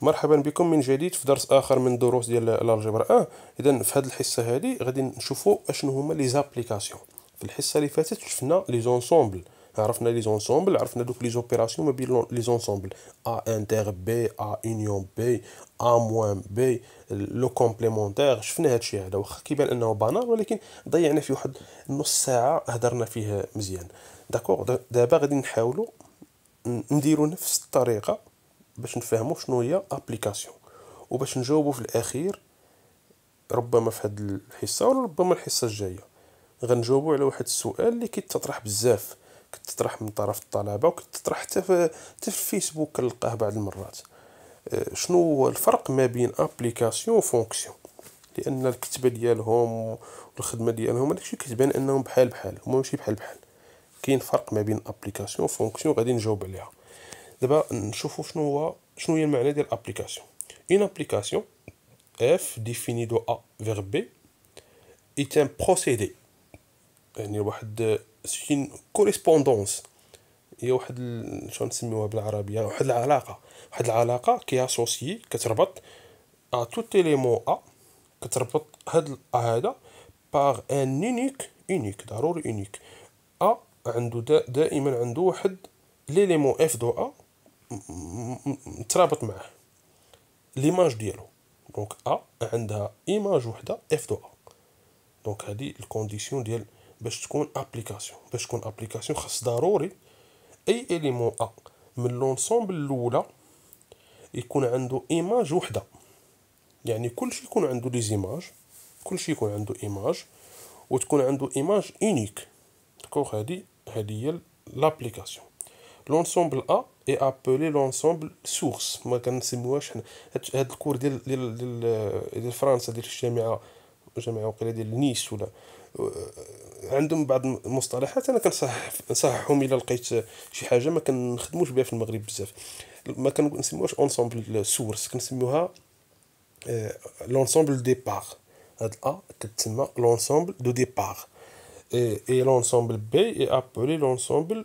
مرحبا بكم من جديد في درس اخر من دروس ديال الالجبر آه. اذا في هذه الحصه هذه غادي نشوفوا اشنو هما لي زابليكاسيون في الحصه اللي فاتت شفنا لي زونسومبل عرفنا لي زونسومبل عرفنا دوك لي زوبيراسيون ما بين لي زونسومبل ا انتر بي ا يونيون بي ا موان بي لو كومبليمونتير شفنا الشيء هذا واخا كيبان انه بانال ولكن ضيعنا فيه واحد نص ساعه هضرنا فيه مزيان داكوغ دابا غادي نحاولوا نديروا نفس الطريقه باش نفهموا شنو هي ابليكاسيون وباش نجاوبوا في الاخير ربما في هاد الحصه ولا ربما الحصه الجايه غنجاوبوا على واحد السؤال اللي كيتطرح بزاف كتطرح من طرف الطلبه وكتطرح حتى في حتى في الفيسبوك كنلقاه بعض المرات آه، شنو هو الفرق ما بين ابليكاسيون وفونكسيون لان الكتبه ديالهم والخدمه ديالهم داكشي كتبان انهم بحال بحال هما ماشي بحال بحال كاين فرق ما بين ابليكاسيون وفونكسيون غادي نجاوب عليها دابا نشوفوا شنو هو شنو هي المعنى ديال ابليكاسيون اون ابليكاسيون اف ديفيني دو ا فيغ بي ايت ان بروسيدي يعني واحد سين كوريسبوندونس هي واحد شنو نسميوها بالعربيه واحد العلاقه واحد العلاقه كي اسوسي كتربط ا توت ايليمون ا كتربط هاد ا هذا باغ ان يونيك يونيك ضروري يونيك ا عنده دا دائما عنده واحد ليليمون اف دو ا مترابط معاه ليماج ديالو دونك ا عندها ايماج وحده اف دو ا دونك هذه الكونديسيون ديال باش تكون ابليكاسيون باش تكون ابليكاسيون خاص ضروري اي اليمون ا من لونسومبل الاولى يكون عنده ايماج وحده يعني كلشي يكون عنده لي زيماج كلشي يكون عنده ايماج وتكون عنده ايماج اونيك دونك هذه هذه هي لابليكاسيون لونسومبل ا اي ابولي لونسومبل سورس ما كنسموهاش حنا هاد الكور ديال ديال ديال ديال فرنسا ديال الجامعه جامعه وقيله ديال نيس ولا عندهم بعض المصطلحات انا كنصحح نصححهم الا لقيت شي حاجه ما كنخدموش بها في المغرب بزاف ما كنسموهاش اونسومبل سورس كنسميوها لونسومبل آه، ديبار هاد ا كتسمى لونسومبل دو ديبار اي لونسومبل بي اي ابولي لونسومبل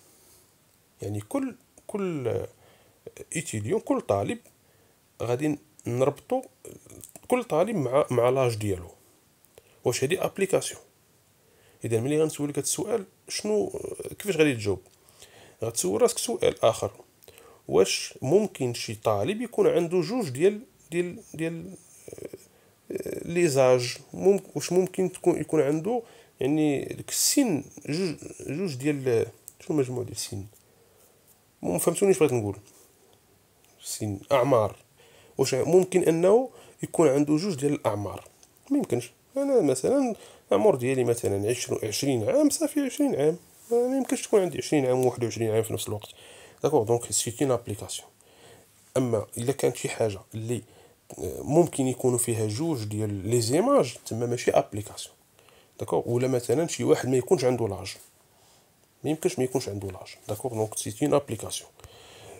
يعني كل كل آه، ايتيديون كل طالب غادي نربطو كل طالب مع مع لاج ديالو واش هادي ابليكاسيون اذا ملي غنسولك هذا السؤال شنو آه، كيفاش غادي تجاوب غتسول راسك سؤال اخر واش ممكن شي طالب يكون عنده جوج ديال ديال ديال آه، لي زاج ممكن واش ممكن تكون يكون عنده يعني ديك السن جوج جوج ديال شنو مجموع ديال السن ما فهمتونيش بغيت نقول سن اعمار واش ممكن انه يكون عنده جوج ديال الاعمار ما يمكنش انا مثلا العمر ديالي مثلا عشرين, عام صافي عشرين عام ما يمكنش تكون عندي عشرين عام و 21 عام في نفس الوقت داكور دونك سيتي لابليكاسيون ابليكاسيون اما الا كانت شي حاجه اللي آه، ممكن يكونوا فيها جوج ديال لي زيماج تما ماشي ابليكاسيون داكور ولا مثلا شي واحد ما يكونش عنده لاج même que je m'écoute un l'âge. D'accord Donc, c'est une application.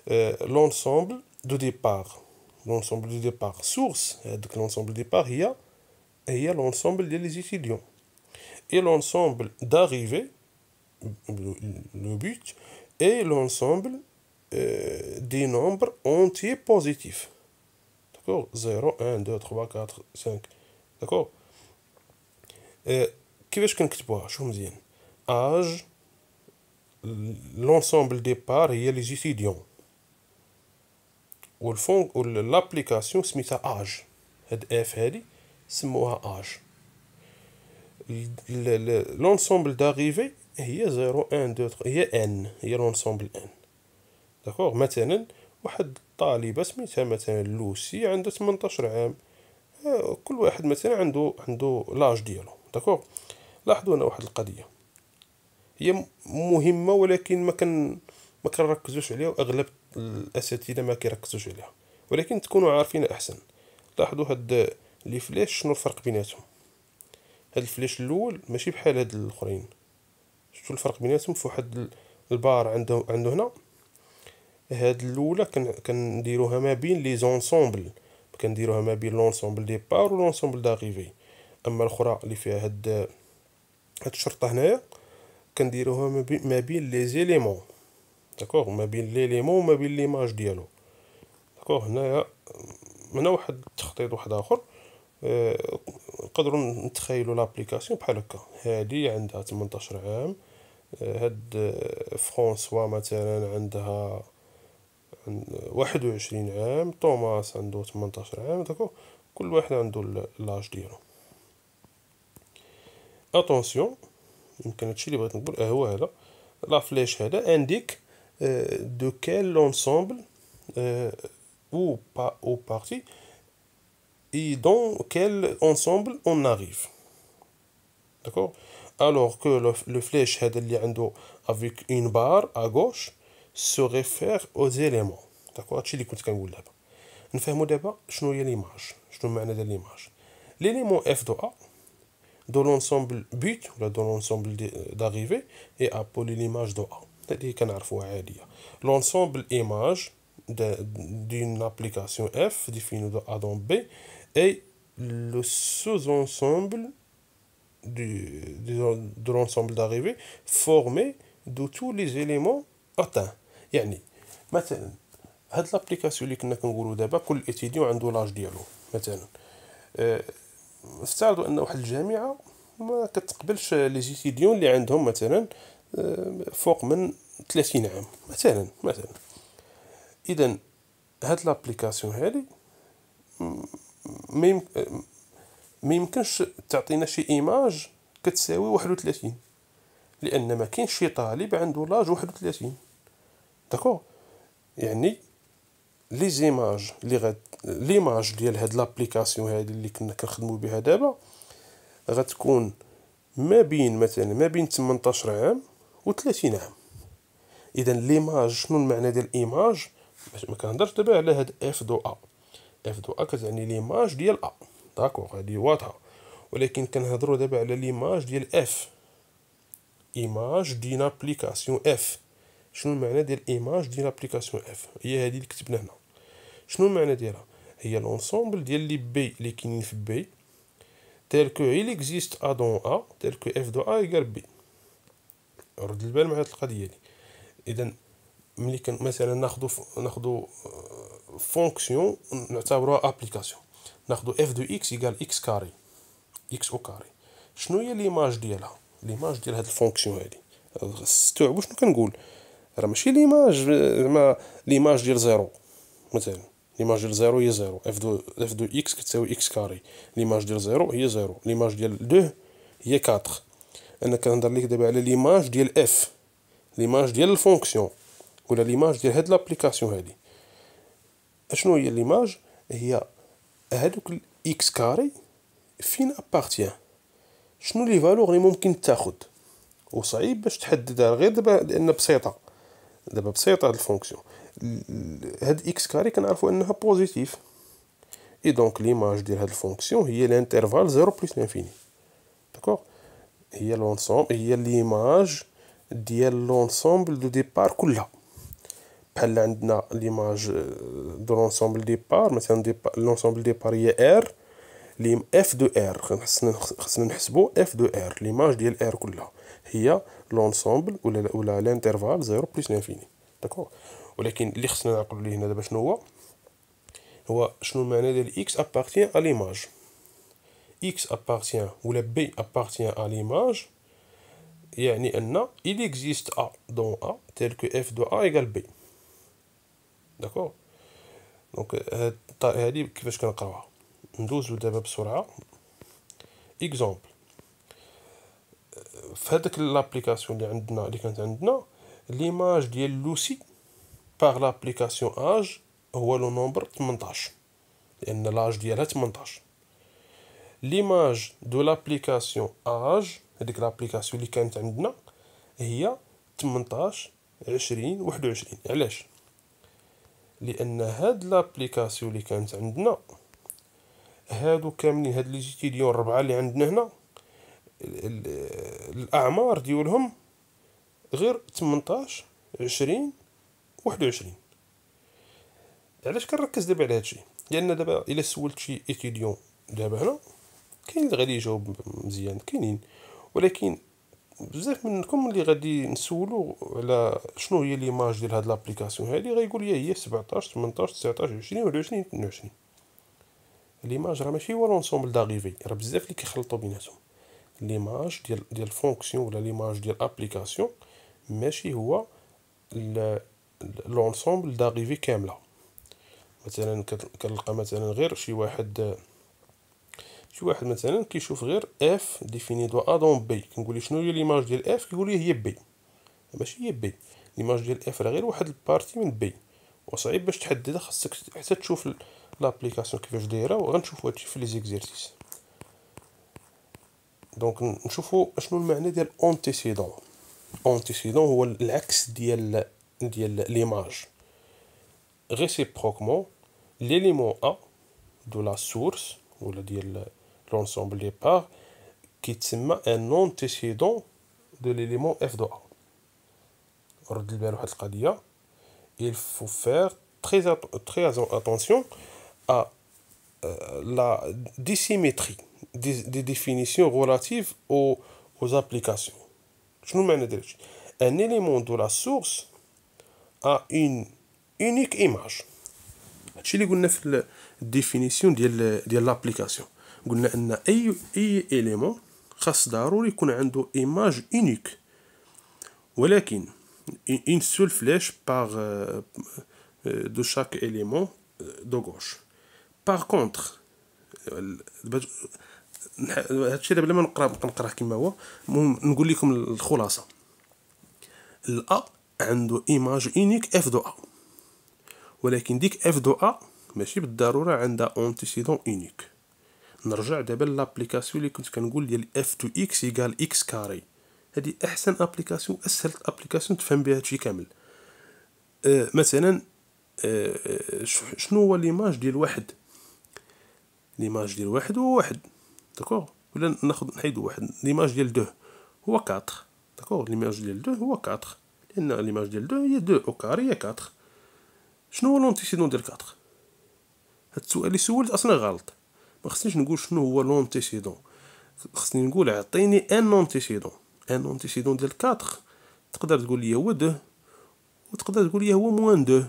Euh, l'ensemble de départ. L'ensemble de départ source. Euh, l'ensemble de départ, il y a. Et il l'ensemble des étudiants. Et l'ensemble d'arrivée. Le but. Et l'ensemble euh, des nombres entiers positifs. D'accord 0, 1, 2, 3, 4, 5. D'accord Qui veut-je Âge. لونسومبل دي بار هي لي زيتيديون والفون لابليكاسيون سميتها اج هاد اف هادي سموها اج لونسومبل داغيفي هي زيرو ان دو هي ان هي لونسومبل ان داكوغ مثلا واحد الطالبة سميتها مثلا لوسي عندها 18 عام آه، كل واحد مثلا عنده عنده لاج ديالو داكوغ لاحظوا هنا واحد القضيه هي مهمه ولكن ما كان ما كنركزوش عليها واغلب الاساتذه ما كيركزوش عليها ولكن تكونوا عارفين احسن لاحظوا هاد لي فلاش شنو الفرق بيناتهم هاد الفلاش الاول ماشي بحال هاد الاخرين شفتوا الفرق بيناتهم في واحد البار عنده عنده هنا هاد الاولى كنديروها ما بين لي زونسومبل كنديروها ما بين لونسومبل دي بار ولونسومبل داريفي اما الاخرى اللي فيها هاد هاد الشرطه هنايا كنديروها ما بين لي زيليمون داكوغ ما بين ليليمون وما بين ليماج ديالو داكوغ هنايا هنا واحد التخطيط واحد اخر نقدروا أه نتخيلوا لابليكاسيون بحال هكا هادي عندها 18 عام آه، هاد آه، فرانسوا مثلا عندها واحد وعشرين عام توماس عنده 18 عام داكو كل واحد عنده لاج ديالو اتونسيون la flèche indique de quel ensemble ou pas au parti et dans quel ensemble on arrive d'accord alors que le flèche head avec une barre à gauche se réfère aux éléments d'accord tu dis débat je l'image je l'image l'élément F 2 A dans l'ensemble but ou dans l'ensemble euh, d'arrivée et appeler l'image de A. C'est-à-dire L'ensemble image d'une application F définie de A dans B est le sous-ensemble du, de l'ensemble d'arrivée formé de tous les éléments atteints. يعني مثلا هاد لابليكاسيون اللي كنا كنقولوا دابا كل اتيديون عنده لاج ديالو مثلا افترضوا ان واحد الجامعه ما كتقبلش لي زيتيديون اللي عندهم مثلا آه، فوق من 30 عام مثلا مثلا اذا هاد لابليكاسيون هادي ما يمكنش تعطينا شي ايماج كتساوي 31 لان ما كاينش شي طالب عنده لاج 31 داكور يعني لي زيماج اللي لي ليماج ديال هاد لابليكاسيون هادي اللي كنا كنخدمو بها دابا غتكون ما بين مثلا ما بين 18 عام و 30 عام اذا ليماج شنو المعنى ديال ايماج ما كنهضرش دابا على هاد اف دو ا اف دو ا كتعني ليماج ديال ا داكوغ هادي واضحه ولكن كنهضروا دابا على ليماج ديال اف ايماج ديال ابليكاسيون اف شنو المعنى ديال ايماج ديال ابليكاسيون اف هي هادي اللي كتبنا هنا شنو المعنى ديالها هي لونسومبل ديال لي بي لي كاينين في بي تيل كو il existe ا دون ا تيل كو اف دو ا يقال بي رد البال مع هاد القضيه دي اذا ملي كن مثلا ناخذ ناخذ آه، فونكسيون نعتبروها ابليكاسيون ناخذ اف دو اكس يقال اكس كاري اكس او كاري شنو هي ليماج ديالها ليماج ديال هاد الفونكسيون هادي استوعبوا شنو كنقول راه ماشي ليماج آه، زعما ليماج ديال زيرو مثلا ليماج ديال زيرو هي زيرو اف دو اف دو اكس كتساوي اكس كاري ليماج ديال زيرو هي زيرو ليماج ديال دو هي كاتر انا كنهضر ليك دابا على ليماج ديال اف ليماج ديال الفونكسيون ولا ليماج ديال هاد لابليكاسيون هادي اشنو هي ليماج هي هادوك الاكس كاري فين ابارتيان شنو لي فالور لي ممكن تاخد وصعيب باش تحددها غير دابا لان بسيطه دابا بسيطه هاد الفونكسيون L'ex carré on a fait est positif et donc l'image de la fonction est l'intervalle 0 plus l'infini. D'accord Il y a l'ensemble, l'image de l'ensemble de départ. a l'image de l'ensemble de départ, euh, mais c'est l'ensemble de départ. est R, l'image de R, F de R, l'image de R, il y a l'ensemble ou l'intervalle 0 plus l'infini. D'accord ولكن اللي خصنا نعقلوا ليه هنا دابا شنو هو هو شنو المعنى ديال اكس ابارتيان ا ليماج اكس ابارتيان ولا بي ابارتيان ا ليماج يعني ان il existe a dans a tel que f de a égale b داكور دونك هاد هادي كيفاش كنقراوها ندوزو دابا بسرعه اكزومبل في هذاك لابليكاسيون اللي عندنا اللي كانت عندنا ليماج ديال لوسي باغ لابليكاسيون اج هو لو نومبر 18 لان لاج ديالها 18 ليماج دو لابليكاسيون اج هذيك لابليكاسيون اللي كانت عندنا هي 18 20 21 علاش لان هاد لابليكاسيون اللي كانت عندنا هادو كاملين هاد لي ستيديون ربعه اللي عندنا هنا الاعمار ديولهم غير 18 20 21 علاش كنركز دابا على هادشي لان دابا الا سولت شي ايتيديون دابا هنا كاين اللي غادي يجاوب مزيان كاينين ولكن بزاف منكم اللي غادي نسولو على شنو هي ليماج ديال هاد لابليكاسيون هادي غايقول لي هي 17 18 19 20 21 22 ليماج راه ماشي هو لونسومبل داغيفي راه بزاف اللي كيخلطو بيناتهم ليماج ديال ديال فونكسيون ولا ليماج ديال ابليكاسيون ماشي هو لونسومبل داغيفي كامله مثلا كنلقى مثلا غير شي واحد شي واحد مثلا كيشوف غير اف ديفيني دو ا دون بي كنقول ليه شنو هي ليماج ديال اف كيقول لي هي بي ماشي هي بي ليماج ديال اف راه غير واحد البارتي من بي وصعيب باش تحددها خاصك حتى تشوف لابليكاسيون كيفاش دايره وغنشوفو هادشي في لي زيكزيرسيس دونك نشوفو شنو المعنى ديال اونتيسيدون اونتيسيدون هو العكس ديال l'image réciproquement l'élément A de la source ou l'ensemble des parts qui est un antécédent de l'élément F de A Or, il faut faire très très attention à euh, la dissymétrie des, définitions relatives aux, applications. Je nous mène un élément de la source ا آه، اون اونيك ايماج هادشي اللي قلنا في الديفينيسيون ديال ديال لابليكاسيون قلنا ان اي اي اليمون خاص ضروري يكون عنده ايماج اونيك ولكن اون سول فلاش باغ دو شاك اليمون دو غوش باغ كونتر هادشي بلا ما نقرا نقراه كما هو المهم نقول لكم الخلاصه الا عنده ايماج اونيك اف دو ا ولكن ديك اف دو ا ماشي بالضروره عندها اونتيسيدون اونيك نرجع دابا لابليكاسيون اللي كنت كنقول ديال اف تو اكس ايكال اكس كاري هذه احسن ابليكاسيون اسهل ابليكاسيون تفهم بها هادشي كامل أه مثلا أه شنو هو ليماج ديال واحد ليماج ديال واحد هو واحد داكوغ ولا ناخد نحيدو واحد ليماج ديال دو هو 4 داكوغ ليماج ديال دو هو 4 لان ليماج ديال دو هي دو او كاري هي كاتخ شنو هو لونتيسيدون ديال كاتخ هاد السؤال اللي سولت اصلا غلط ما خصنيش نقول شنو هو لونتيسيدون خصني نقول عطيني ان لونتيسيدون ان لونتيسيدون ديال كاتخ تقدر تقول لي هو دو وتقدر تقول لي هو موان دو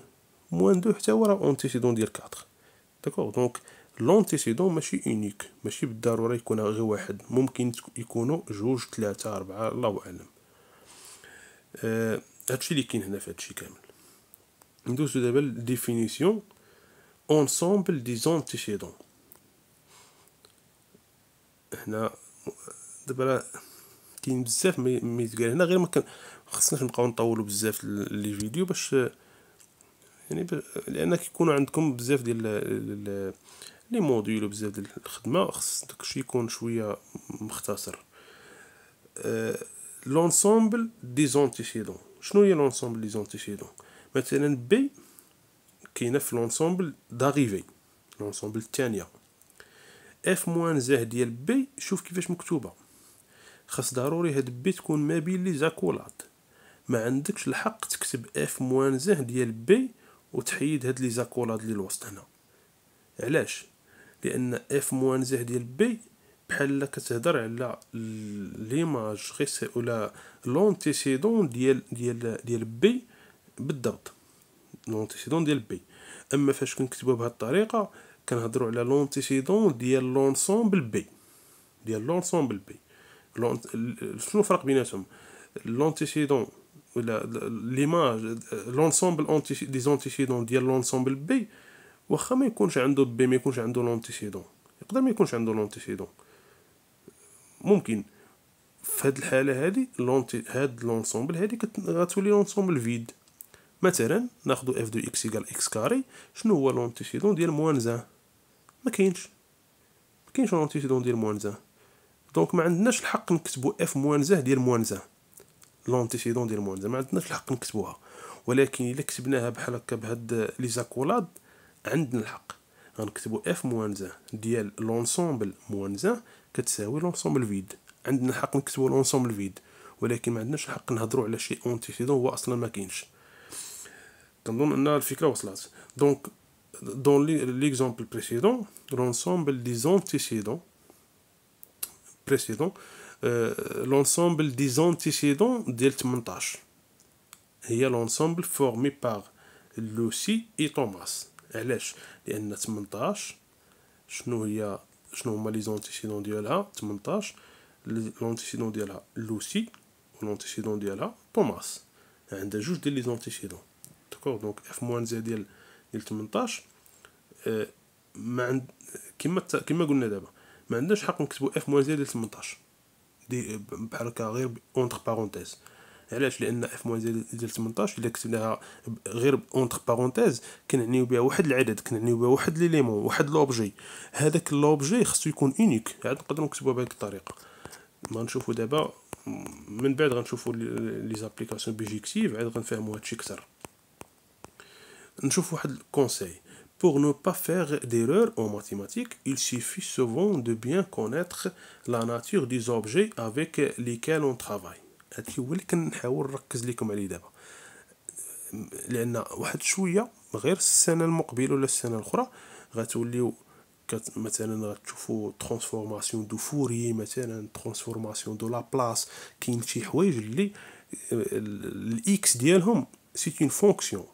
موان دو حتى هو راه اونتيسيدون ديال كاتخ داكوغ دونك لونتيسيدون ماشي اونيك ماشي بالضروره يكون غير واحد ممكن يكونوا جوج ثلاثة أربعة الله أعلم أه هادشي اللي كاين هنا في هادشي كامل ندوزو دابا لديفينيسيون اونسومبل دي زونتيشيدون هنا دابا راه كاين بزاف ما يتقال هنا غير ما كان خصناش نبقاو نطولو بزاف لي فيديو باش يعني لان كيكون عندكم بزاف ديال لي موديول بزاف ديال الخدمه خص داكشي يكون شويه مختصر أه لونسومبل دي زونتيشيدون شنو هي لونسومبل لي زونتيفيدون مثلا بي كاينه في لونسومبل داريفي لونسومبل الثانيه اف موان زاه ديال بي شوف كيفاش مكتوبه خاص ضروري هاد بي تكون ما بين لي زاكولات ما عندكش الحق تكتب اف موان زاه ديال بي وتحيد هاد لي زاكولات الوسط هنا علاش لان اف موان زاه ديال بي بحال كتهضر على ليماج غير ولا لونتيسيدون ديال ديال ديال بي بالضبط لونتيسيدون ديال بي اما فاش كنكتبوها بهذه الطريقه كنهضروا على لونتيسيدون ديال لونسومبل بي ديال لونسومبل بي شنو الفرق بيناتهم لونتيسيدون ولا ليماج لونسومبل دي زونتيسيدون ديال لونسومبل بي واخا ما يكونش عنده بي ما يكونش عنده لونتيسيدون يقدر ما يكونش عنده لونتيسيدون ممكن في هاد الحاله هادي لونتي هاد لونسومبل هادي غتولي لونسومبل فيد مثلا ناخدو اف دو اكس ايغال اكس كاري شنو هو لونتيسيدون ديال موان زان ما كاينش ما كاينش لونتيسيدون ديال موان زان دونك ما عندناش الحق نكتبو اف موان زان ديال موان زان لونتيسيدون ديال موان زان ما عندناش الحق نكتبوها ولكن الا كتبناها بحال هكا بهاد لي زاكولاد عندنا الحق غنكتبو اف موان زان ديال لونسومبل موان زان كتساوي لونسومبل فيد عندنا الحق نكتبو لونسومبل فيد ولكن ما عندناش الحق نهضروا على شي اونتيسيدون هو اصلا ما كاينش كنظن ان الفكره وصلت دونك دون ليكزامبل بريسيدون لونسومبل دي زونتيسيدون بريسيدون لونسومبل دي زونتيسيدون ديال 18 هي لونسومبل فورمي باغ لوسي اي توماس علاش لان 18 شنو هي شنو هما لي زونتيسيدون ديالها 18 لونتيسيدون ديالها لوسي ولونتيسيدون ديالها توماس عندها جوج ديال لي زونتيسيدون دكور دونك اف موان زي ديال ديال 18 آه، ما عند كما كما قلنا دابا ما عندناش حق نكتبو اف موان زي ديال 18 دي بحال هكا غير اونتر بارونتيز علاش لان اف موان ديال 18 الا كتبناها غير اونتر بارونتيز كنعنيو بها واحد العدد كنعنيو بها واحد ليليمون واحد لوبجي هذاك لوبجي خصو يكون اونيك عاد نقدروا نكتبوها بهذه الطريقه ما نشوفوا دابا من بعد غنشوفوا لي زابليكاسيون بيجيكتيف عاد غنفهموا هادشي اكثر نشوف واحد الكونساي Pour ne pas faire d'erreur en mathématiques, il suffit souvent de bien connaître la nature des objets avec lesquels on travaille. هادشي هو اللي كنحاول نركز لكم عليه دابا لان واحد شويه غير السنه المقبله ولا السنه الاخرى غتوليو مثلا غتشوفوا ترانسفورماسيون دو فوري مثلا ترانسفورماسيون دو لا بلاص كاين شي حوايج اللي الاكس ديالهم سي اون فونكسيون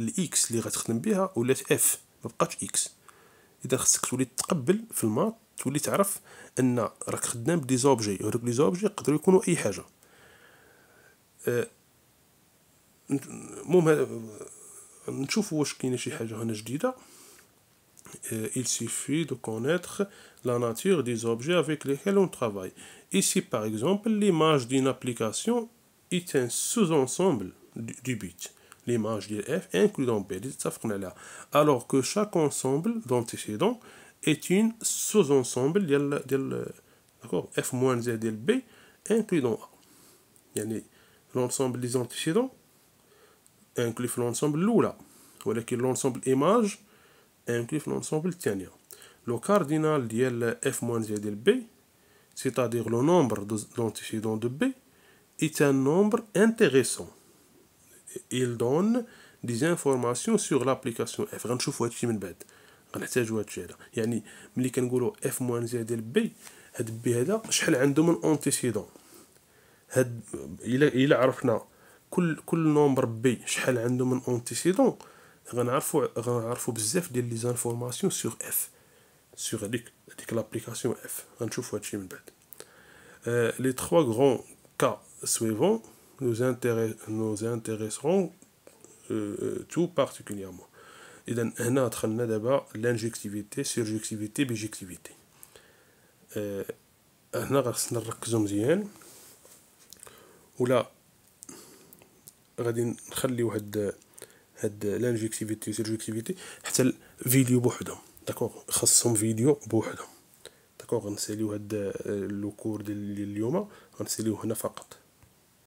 الاكس اللي غتخدم بها ولات اف ما بقاتش اكس اذا خصك تولي تقبل في الماط تولي تعرف ان راك خدام بدي زوبجي هذوك لي زوبجي يقدروا يكونوا اي حاجه il suffit de connaître la nature des objets avec lesquels on travaille. Ici, par exemple, l'image d'une application est un sous-ensemble du but. L'image de F inclus dans B, alors que chaque ensemble d'antécédents est une sous-ensemble de F-Z B inclut dans A l'ensemble des antécédents inclut l'ensemble l'oula l'ensemble image inclut l'ensemble tania. le cardinal de f z de b c'est-à-dire le nombre d'antécédents de b est un nombre intéressant il donne des informations sur l'application f يعني ملي كنقولوا f z b هاد b هذا شحال عنده من انتيسيدون هاد الا الا عرفنا كل كل نومبر بي شحال عنده من اونتيسيدون غنعرفو غنعرفو بزاف ديال لي زانفورماسيون سوغ اف سوغ هاديك هاديك لابليكاسيون اف غنشوفو هادشي من بعد لي تخوا غون كا سويفون نو intéress نو intéresserons تو euh, euh, tout إذا هنا دخلنا دابا لانجيكتيفيتي سيرجيكتيفيتي بيجيكتيفيتي. هنا خصنا نركزو مزيان ولا غادي نخليو هاد هاد لانجيكتيفيتي سيرجيكتيفيتي حتى الفيديو بوحدو داكوغ خاصهم فيديو بوحدو داكوغ غنساليو هاد لوكور ديال اليوم غنساليو هنا فقط